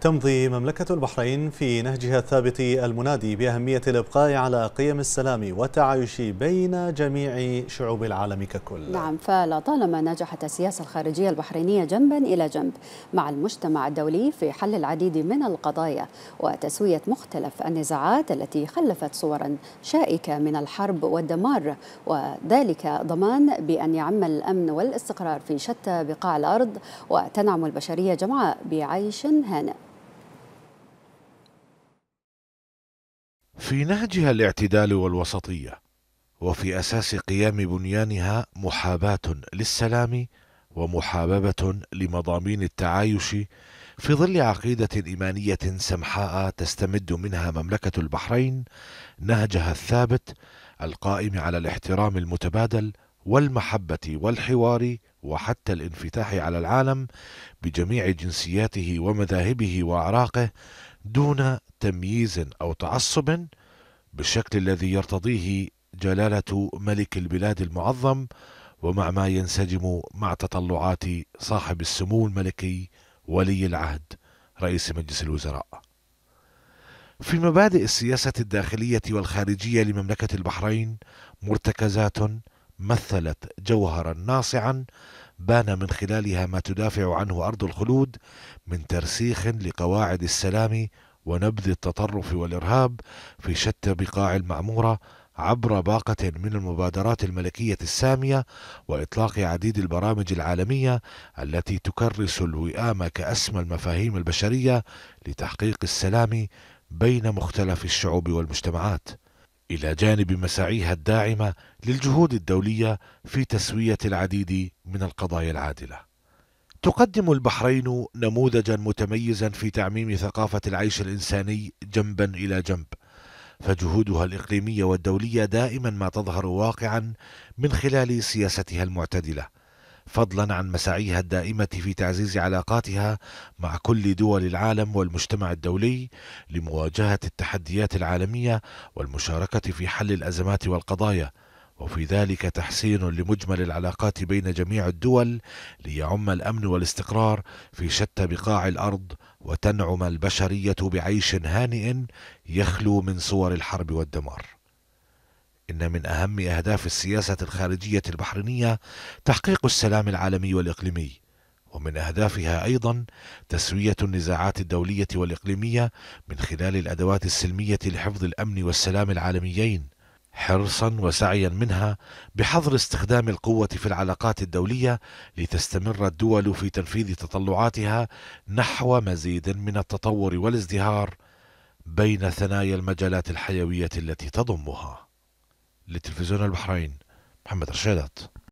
تمضي مملكة البحرين في نهجها الثابت المنادي بأهمية الإبقاء على قيم السلام والتعايش بين جميع شعوب العالم ككل نعم فلطالما نجحت السياسة الخارجية البحرينية جنبا إلى جنب مع المجتمع الدولي في حل العديد من القضايا وتسوية مختلف النزاعات التي خلفت صورا شائكة من الحرب والدمار وذلك ضمان بأن يعم الأمن والاستقرار في شتى بقاع الأرض وتنعم البشرية جمعاء بعيش هانئ في نهجها الاعتدال والوسطية وفي أساس قيام بنيانها محاباة للسلام ومحاببة لمضامين التعايش في ظل عقيدة إيمانية سمحاء تستمد منها مملكة البحرين نهجها الثابت القائم على الاحترام المتبادل والمحبة والحوار وحتى الانفتاح على العالم بجميع جنسياته ومذاهبه وأعراقه دون تمييز أو تعصب بالشكل الذي يرتضيه جلاله ملك البلاد المعظم ومع ما ينسجم مع تطلعات صاحب السمو الملكي ولي العهد رئيس مجلس الوزراء. في مبادئ السياسة الداخلية والخارجية لمملكة البحرين مرتكزات مثلت جوهرا ناصعا بان من خلالها ما تدافع عنه أرض الخلود من ترسيخ لقواعد السلام ونبذ التطرف والإرهاب في شتى بقاع المعمورة عبر باقة من المبادرات الملكية السامية وإطلاق عديد البرامج العالمية التي تكرس الوئام كأسمى المفاهيم البشرية لتحقيق السلام بين مختلف الشعوب والمجتمعات إلى جانب مساعيها الداعمة للجهود الدولية في تسوية العديد من القضايا العادلة تقدم البحرين نموذجا متميزا في تعميم ثقافة العيش الإنساني جنبا إلى جنب فجهودها الإقليمية والدولية دائما ما تظهر واقعا من خلال سياستها المعتدلة فضلا عن مساعيها الدائمة في تعزيز علاقاتها مع كل دول العالم والمجتمع الدولي لمواجهة التحديات العالمية والمشاركة في حل الأزمات والقضايا وفي ذلك تحسين لمجمل العلاقات بين جميع الدول ليعم الامن والاستقرار في شتى بقاع الارض وتنعم البشريه بعيش هانئ يخلو من صور الحرب والدمار ان من اهم اهداف السياسه الخارجيه البحرينيه تحقيق السلام العالمي والاقليمي ومن أهدافها أيضا تسوية النزاعات الدولية والإقليمية من خلال الأدوات السلمية لحفظ الأمن والسلام العالميين حرصا وسعيا منها بحظر استخدام القوة في العلاقات الدولية لتستمر الدول في تنفيذ تطلعاتها نحو مزيد من التطور والازدهار بين ثنايا المجالات الحيوية التي تضمها لتلفزيون البحرين محمد رشادات